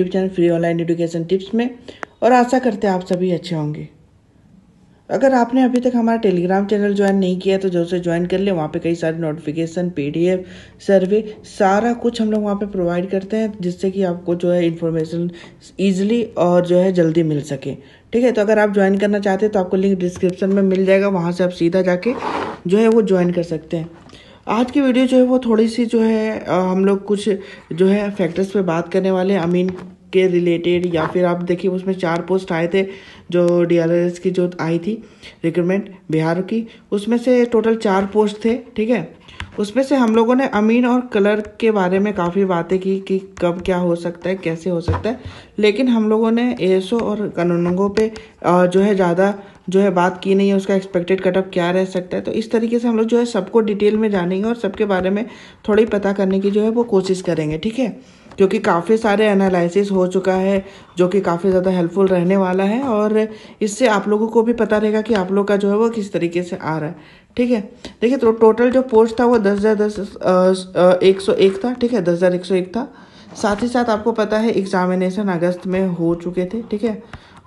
YouTube channel free online education tips में और आशा करते हैं आप सभी अच्छे होंगे अगर आपने अभी तक हमारा टेलीग्राम चैनल ज्वाइन नहीं किया तो जरूर से ज्वाइन कर लें वहाँ पे कई सारे नोटिफिकेशन पीडीएफ सर्वे सारा कुछ हम लोग वहाँ पे प्रोवाइड करते हैं जिससे कि आपको जो है इन्फॉर्मेशन ईजिली और जो है जल्दी मिल सके ठीक है तो अगर आप ज्वाइन करना चाहते हैं तो आपको लिंक डिस्क्रिप्शन में मिल जाएगा वहाँ से आप सीधा जाके जो है वो ज्वाइन कर सकते हैं आज की वीडियो जो है वो थोड़ी सी जो है आ, हम लोग कुछ जो है फैक्टर्स पे बात करने वाले हैं अमीन के रिलेटेड या फिर आप देखिए उसमें चार पोस्ट आए थे जो डी की जो आई थी रिक्रूटमेंट बिहार की उसमें से टोटल चार पोस्ट थे ठीक है उसमें से हम लोगों ने अमीन और कलर के बारे में काफ़ी बातें की कि कब क्या हो सकता है कैसे हो सकता है लेकिन हम लोगों ने एसओ और कानूनगों पे जो है ज़्यादा जो है बात की नहीं है उसका एक्सपेक्टेड कटअप क्या रह सकता है तो इस तरीके से हम लोग जो है सबको डिटेल में जानेंगे और सबके बारे में थोड़ी पता करने की जो है वो कोशिश करेंगे ठीक है क्योंकि काफ़ी सारे एनालिसिस हो चुका है जो कि काफ़ी ज़्यादा हेल्पफुल रहने वाला है और इससे आप लोगों को भी पता रहेगा कि आप लोग का जो है वो किस तरीके से आ रहा है ठीक है देखिए तो टोटल जो पोस्ट था वो दस हज़ार दस एक सौ एक था ठीक है दस हज़ार एक सौ एक था साथ ही साथ आपको पता है एग्जामिनेशन अगस्त में हो चुके थे ठीक है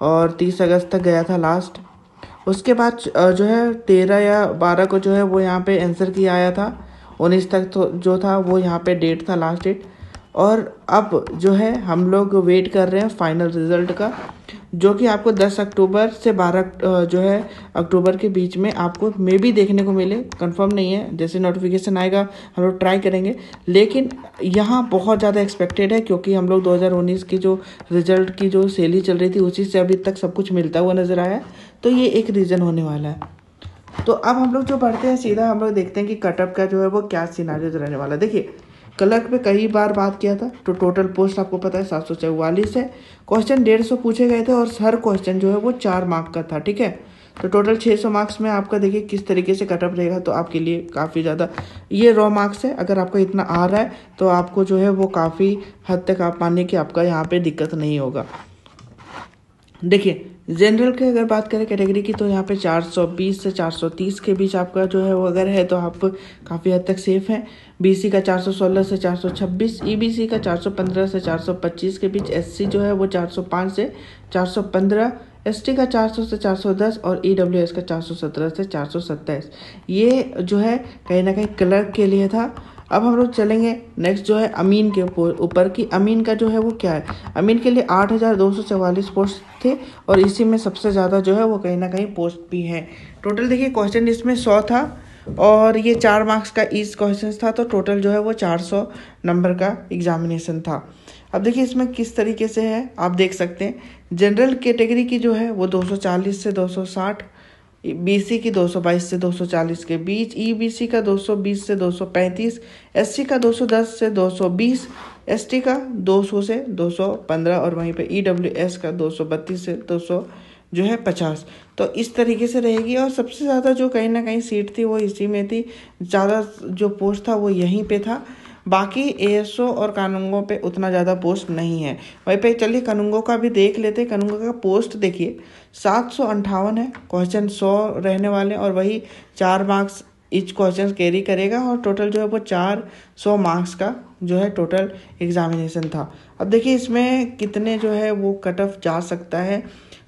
और तीस अगस्त तक गया था लास्ट उसके बाद जो है तेरह या बारह को जो है वो यहाँ पे आंसर किया आया था उन्नीस तक तो जो था वो यहाँ पे डेट था लास्ट डेट और अब जो है हम लोग वेट कर रहे हैं फाइनल रिजल्ट का जो कि आपको 10 अक्टूबर से 12 जो है अक्टूबर के बीच में आपको मे भी देखने को मिले कंफर्म नहीं है जैसे नोटिफिकेशन आएगा हम लोग ट्राई करेंगे लेकिन यहाँ बहुत ज़्यादा एक्सपेक्टेड है क्योंकि हम लोग 2019 की जो रिजल्ट की जो सेली चल रही थी उसी से अभी तक सब कुछ मिलता हुआ नज़र आया तो ये एक रीज़न होने वाला है तो अब हम लोग जो पढ़ते हैं सीधा हम लोग देखते हैं कि कटअप का जो है वो क्या सीनारियो रहने वाला है देखिए क्लर्क पे कई बार बात किया था तो टोटल पोस्ट आपको पता है सात सौ चौवालीस है क्वेश्चन डेढ़ सौ पूछे गए थे और हर क्वेश्चन जो है वो चार मार्क का था ठीक है तो टोटल छः सौ मार्क्स में आपका देखिए किस तरीके से कटअप रहेगा तो आपके लिए काफ़ी ज़्यादा ये रॉ मार्क्स है अगर आपका इतना आ रहा है तो आपको जो है वो काफ़ी हद तक आप मानिए कि आपका यहाँ पर दिक्कत नहीं होगा देखिए जनरल की अगर बात करें कैटेगरी की तो यहाँ पे 420 से 430 के बीच आपका जो है वो अगर है तो आप काफ़ी हद तक सेफ़ हैं बीसी का 416 से 426 ईबीसी का 415 से 425 के बीच एससी जो है वो 405 से 415 एसटी का 400 से 410 और ईडब्ल्यूएस का 417 से 427 ये जो है कहीं ना कहीं क्लर्क के लिए था अब हम लोग चलेंगे नेक्स्ट जो है अमीन के ऊपर कि अमीन का जो है वो क्या है अमीन के लिए आठ हज़ार दो सौ चवालीस पोस्ट थे और इसी में सबसे ज़्यादा जो है वो कहीं ना कहीं पोस्ट भी हैं टोटल देखिए क्वेश्चन इसमें सौ था और ये चार मार्क्स का ईस क्वेश्चन था तो टोटल जो है वो चार सौ नंबर का एग्जामिनेशन था अब देखिए इसमें किस तरीके से है आप देख सकते हैं जनरल कैटेगरी की जो है वो दो सौ चालीस से दो सौ साठ बीसी की 222 से 240 के बीच ईबीसी का 220 से 235 एससी का 210 से 220 एसटी का 200 से 215 और वहीं पे ईडब्ल्यूएस का 232 से 200 जो है पचास तो इस तरीके से रहेगी और सबसे ज़्यादा जो कहीं ना कहीं सीट थी वो इसी में थी ज़्यादा जो पोस्ट था वो यहीं पे था बाकी ए और कानूंगों पे उतना ज़्यादा पोस्ट नहीं है वहीं पे चलिए कानूंगों का भी देख लेते हैं कानूंगों का पोस्ट देखिए सात सौ अंठावन है क्वेश्चन सौ रहने वाले और वही चार मार्क्स इच क्वेश्चन कैरी करेगा और टोटल जो है वो चार सौ मार्क्स का जो है टोटल एग्जामिनेशन था अब देखिए इसमें कितने जो है वो कट ऑफ जा सकता है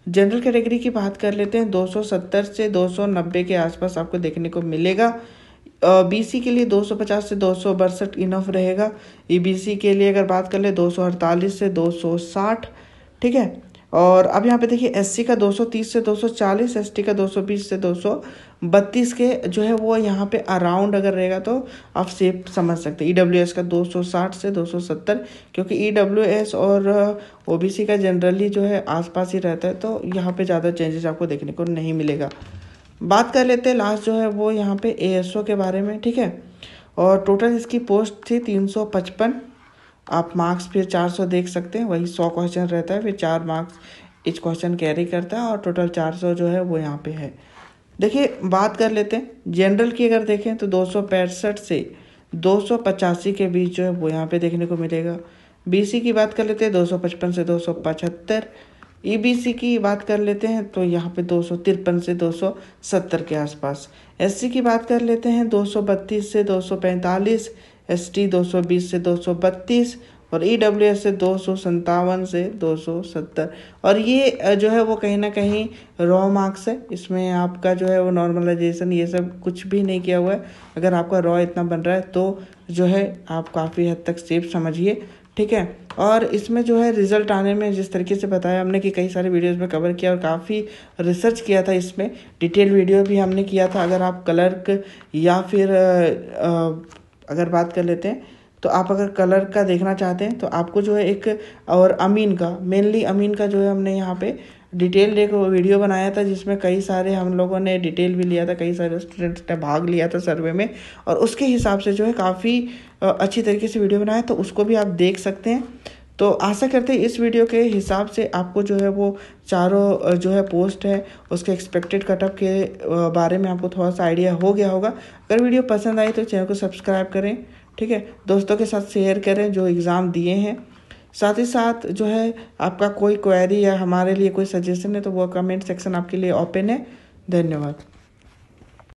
जनरल कैटेगरी की बात कर लेते हैं 270 से 290 के आसपास आपको देखने को मिलेगा बीसी के लिए 250 से दो सौ बासठ इनफ रहेगा ईबीसी के लिए अगर बात कर ले 248 से 260 ठीक है और अब यहाँ पे देखिए एससी का 230 से 240 एसटी का 220 से 232 के जो है वो यहाँ पे अराउंड अगर रहेगा तो आप सेफ समझ सकते हैं ईडब्ल्यूएस का 260 से 270 क्योंकि ईडब्ल्यूएस और ओबीसी का जनरली जो है आसपास ही रहता है तो यहाँ पे ज़्यादा चेंजेस आपको देखने को नहीं मिलेगा बात कर लेते हैं लास्ट जो है वो यहाँ पे ए के बारे में ठीक है और टोटल इसकी पोस्ट थी तीन सौ पचपन आप मार्क्स फिर चार सौ देख सकते हैं वही सौ क्वेश्चन रहता है फिर चार मार्क्स इस क्वेश्चन कैरी करता है और टोटल चार सौ जो है वो यहाँ पे है देखिए बात कर लेते हैं जनरल की अगर देखें तो दो से दो के बीच जो है वो यहाँ पर देखने को मिलेगा बी की बात कर लेते हैं दो से दो ईबीसी e की बात कर लेते हैं तो यहाँ पे दो सौ तिरपन से दो सौ सत्तर के आसपास सी की बात कर लेते हैं दो सौ बत्तीस से दो सौ पैंतालीस एस टी दो सौ बीस से दो सौ बत्तीस और ई डब्ल्यू एस से दो सौ सत्तावन से दो सौ सत्तर और ये जो है वो कहीं ना कहीं रॉ मार्क्स है इसमें आपका जो है वो नॉर्मलाइजेशन ये सब कुछ भी नहीं किया हुआ है अगर आपका रॉ इतना बन रहा है तो जो है आप काफ़ी हद तक सेफ समझिए ठीक है और इसमें जो है रिजल्ट आने में जिस तरीके से बताया हमने कि कई सारे वीडियोस में कवर किया और काफ़ी रिसर्च किया था इसमें डिटेल वीडियो भी हमने किया था अगर आप कलर्क या फिर अगर बात कर लेते हैं तो आप अगर कलर का देखना चाहते हैं तो आपको जो है एक और अमीन का मेनली अमीन का जो है हमने यहाँ पे डिटेल एक वीडियो बनाया था जिसमें कई सारे हम लोगों ने डिटेल भी लिया था कई सारे स्टूडेंट्स ने भाग लिया था सर्वे में और उसके हिसाब से जो है काफ़ी अच्छी तरीके से वीडियो बनाया तो उसको भी आप देख सकते हैं तो आशा करते हैं इस वीडियो के हिसाब से आपको जो है वो चारों जो है पोस्ट है उसके एक्सपेक्टेड कटअप के बारे में आपको थोड़ा सा आइडिया हो गया होगा अगर वीडियो पसंद आई तो चैनल को सब्सक्राइब करें ठीक है दोस्तों के साथ शेयर करें जो एग्ज़ाम दिए हैं साथ ही साथ जो है आपका कोई क्वेरी या हमारे लिए कोई सजेशन है तो वो कमेंट सेक्शन आपके लिए ओपन है धन्यवाद